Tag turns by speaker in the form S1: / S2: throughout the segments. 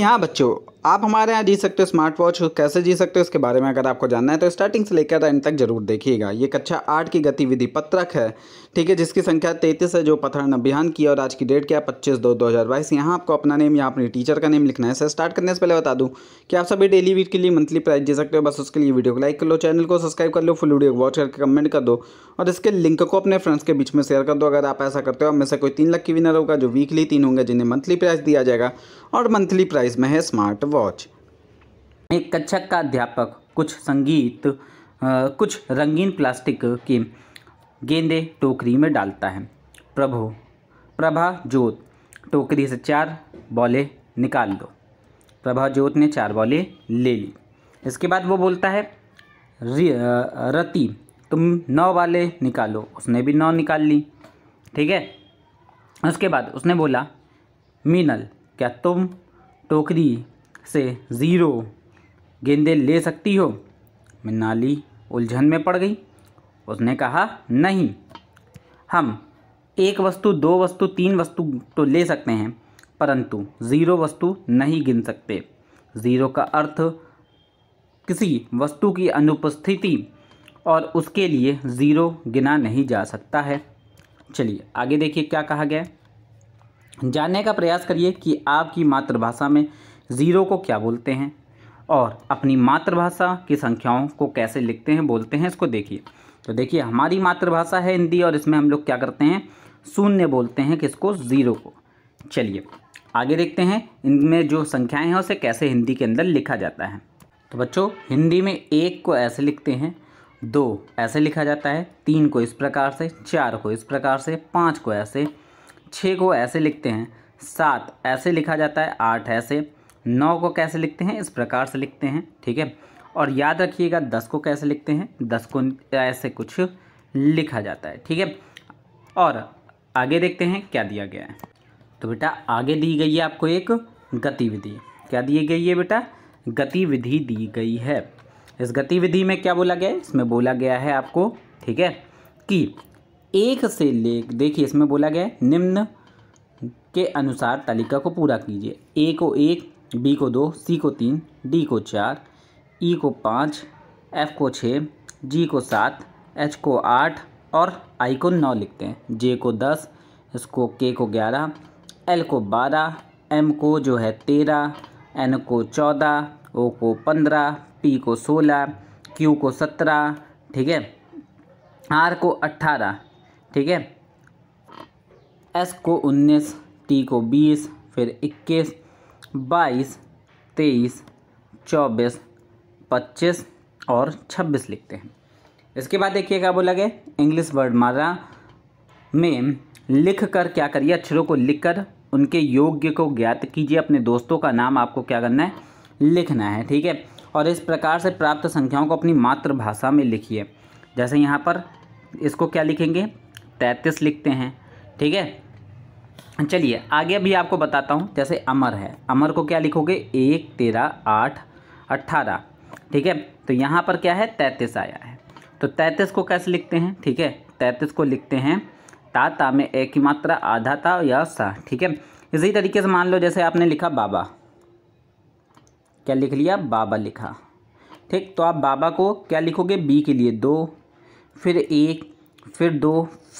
S1: यहाँ बच्चों आप हमारे यहाँ जी सकते हो स्मार्ट वॉच कैसे जी सकते हो इसके बारे में अगर आपको जानना है तो स्टार्टिंग से लेकर एंड तक जरूर देखिएगा ये कक्षा अच्छा आठ की गतिविधि पत्रक है ठीक है जिसकी संख्या तैंतीस है जो पथरण अभियान की और आज की डेट क्या है पच्चीस दो दो हज़ार बाईस यहाँ आपको अपना नेम या अपने टीचर का नेम लिखना है सर स्टार्ट करने से पहले बता दूँ कि आप सभी डेली वीट के लिए मंथली प्राइस जी सकते हो बस उसके लिए वीडियो को लाइक कर लो चैनल को सब्सक्राइब कर लो फुल वीडियो को वॉच करके कमेंट कर दो और इसके लिंक को अपने फ्रेंड्स के बीच में शेयर कर दो अगर आप ऐसा करते हो में से कोई तीन लाख की विनर होगा जो वीकली तीन होंगे जिन्हें मंथली प्राइज़ दिया जाएगा और मंथली प्राइज़ में है स्मार्ट वॉच वॉच एक कक्षक का अध्यापक कुछ संगीत आ, कुछ रंगीन प्लास्टिक के गेंदे टोकरी में डालता है प्रभु प्रभा जोत टोकरी से चार बॉले निकाल दो प्रभा जोत ने चार बॉले ले ली इसके बाद वो बोलता है रति तुम नौ वाले निकालो उसने भी नौ निकाल ली ठीक है उसके बाद उसने बोला मीनल क्या तुम टोकरी से ज़ीरो गेंदे ले सकती हो मिनाली उलझन में पड़ गई उसने कहा नहीं हम एक वस्तु दो वस्तु तीन वस्तु तो ले सकते हैं परंतु ज़ीरो वस्तु नहीं गिन सकते ज़ीरो का अर्थ किसी वस्तु की अनुपस्थिति और उसके लिए ज़ीरो गिना नहीं जा सकता है चलिए आगे देखिए क्या कहा गया जानने का प्रयास करिए कि आपकी मातृभाषा में ज़ीरो को क्या बोलते हैं और अपनी मातृभाषा की संख्याओं को कैसे लिखते हैं बोलते हैं इसको देखिए तो देखिए हमारी मातृभाषा है हिंदी और इसमें हम लोग क्या करते हैं शून्य बोलते हैं किसको ज़ीरो को चलिए आगे देखते हैं इनमें जो संख्याएं हैं उसे कैसे हिंदी के अंदर लिखा जाता है तो बच्चों हिंदी में एक को ऐसे लिखते हैं दो ऐसे लिखा जाता है तीन को इस प्रकार से चार को इस प्रकार से पाँच को ऐसे छः को ऐसे लिखते हैं सात ऐसे लिखा जाता है आठ ऐसे नौ को कैसे लिखते हैं इस प्रकार से लिखते हैं ठीक है और याद रखिएगा दस को कैसे लिखते हैं दस को ऐसे कुछ लिखा जाता है ठीक है और आगे देखते हैं क्या दिया गया है तो बेटा आगे दी गई है आपको एक गतिविधि क्या दी गई है बेटा गतिविधि दी गई है इस गतिविधि में क्या बोला गया है इसमें बोला गया है आपको ठीक है कि एक से ले देखिए इसमें बोला गया है निम्न के अनुसार तालिका को पूरा कीजिए ए को एक बी को दो सी को तीन डी को चार ई e को पाँच एफ को छः जी को सात एच को आठ और आई को नौ लिखते हैं जे को दस इसको के को ग्यारह एल को बारह एम को जो है तेरह एन को चौदह ओ को पंद्रह पी को सोलह क्यू को सत्रह ठीक है आर को अट्ठारह ठीक है एस को उन्नीस टी को बीस फिर इक्कीस बाईस तेईस चौबीस पच्चीस और छब्बीस लिखते हैं इसके बाद देखिए क्या बोला गया इंग्लिश वर्ड माला में लिख कर क्या करिए अक्षरों को लिख कर उनके योग्य को ज्ञात कीजिए अपने दोस्तों का नाम आपको क्या करना है लिखना है ठीक है और इस प्रकार से प्राप्त संख्याओं को अपनी मातृभाषा में लिखिए जैसे यहाँ पर इसको क्या लिखेंगे तैंतीस लिखते हैं ठीक है चलिए आगे अभी आपको बताता हूँ जैसे अमर है अमर को क्या लिखोगे एक तेरह आठ अट्ठारह ठीक है तो यहाँ पर क्या है तैंतीस आया है तो तैंतीस को कैसे लिखते हैं ठीक है तैंतीस को लिखते हैं ता ता में एक की मात्रा आधा ता या सा ठीक है इसी तरीके से मान लो जैसे आपने लिखा बाबा क्या लिख लिया बाबा लिखा ठीक तो आप बाबा को क्या लिखोगे बी के लिए दो फिर एक फिर दो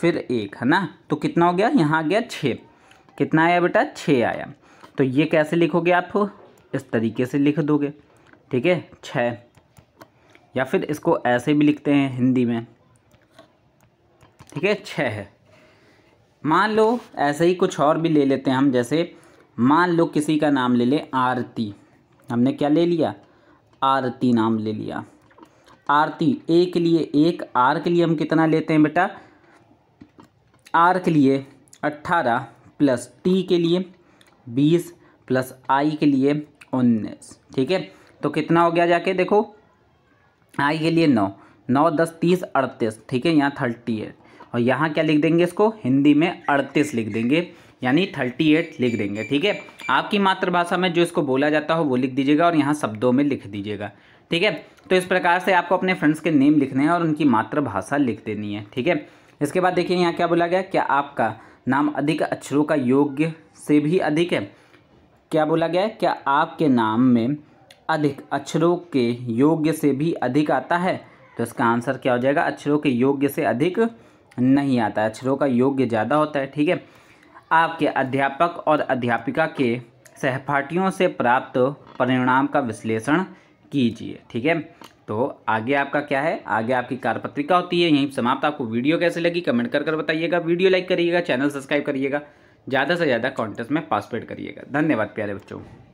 S1: फिर एक है ना तो कितना हो गया यहाँ आ गया छः कितना आया बेटा छः आया तो ये कैसे लिखोगे आप इस तरीके से लिख दोगे ठीक है छः या फिर इसको ऐसे भी लिखते हैं हिंदी में ठीक है छः है मान लो ऐसे ही कुछ और भी ले लेते हैं हम जैसे मान लो किसी का नाम ले लें आरती हमने क्या ले लिया आरती नाम ले लिया आरती ए के लिए एक आर के लिए हम कितना लेते हैं बेटा आर के लिए अट्ठारह प्लस टी के लिए बीस प्लस आई के लिए उन्नीस ठीक है तो कितना हो गया जाके देखो आई के लिए नौ नौ दस तीस अड़तीस ठीक है यहाँ थर्टी एट और यहाँ क्या लिख देंगे इसको हिंदी में अड़तीस लिख देंगे यानी थर्टी एट लिख देंगे ठीक है आपकी मातृभाषा में जो इसको बोला जाता हो वो लिख दीजिएगा और यहाँ शब्दों में लिख दीजिएगा ठीक है तो इस प्रकार से आपको अपने फ्रेंड्स के नेम लिखने हैं और उनकी मातृभाषा लिख देनी है ठीक है इसके बाद देखिए यहाँ क्या बोला गया क्या आपका नाम अधिक अक्षरों का योग्य से भी अधिक है क्या बोला गया क्या आपके नाम में अधिक अक्षरों के योग्य से भी अधिक आता है तो इसका आंसर क्या हो जाएगा अक्षरों के योग्य से अधिक नहीं आता है अक्षरों का योग्य ज़्यादा होता है ठीक है आपके अध्यापक और अध्यापिका के सहपाठियों से प्राप्त परिणाम का विश्लेषण कीजिए ठीक है तो आगे आपका क्या है आगे आपकी कार्यपत्रिका होती है यहीं समाप्त आपको वीडियो कैसे लगी कमेंट कर कर बताइएगा वीडियो लाइक करिएगा चैनल सब्सक्राइब करिएगा ज़्यादा से ज़्यादा कॉन्टेस्ट में पार्टिसिपेट करिएगा धन्यवाद प्यारे बच्चों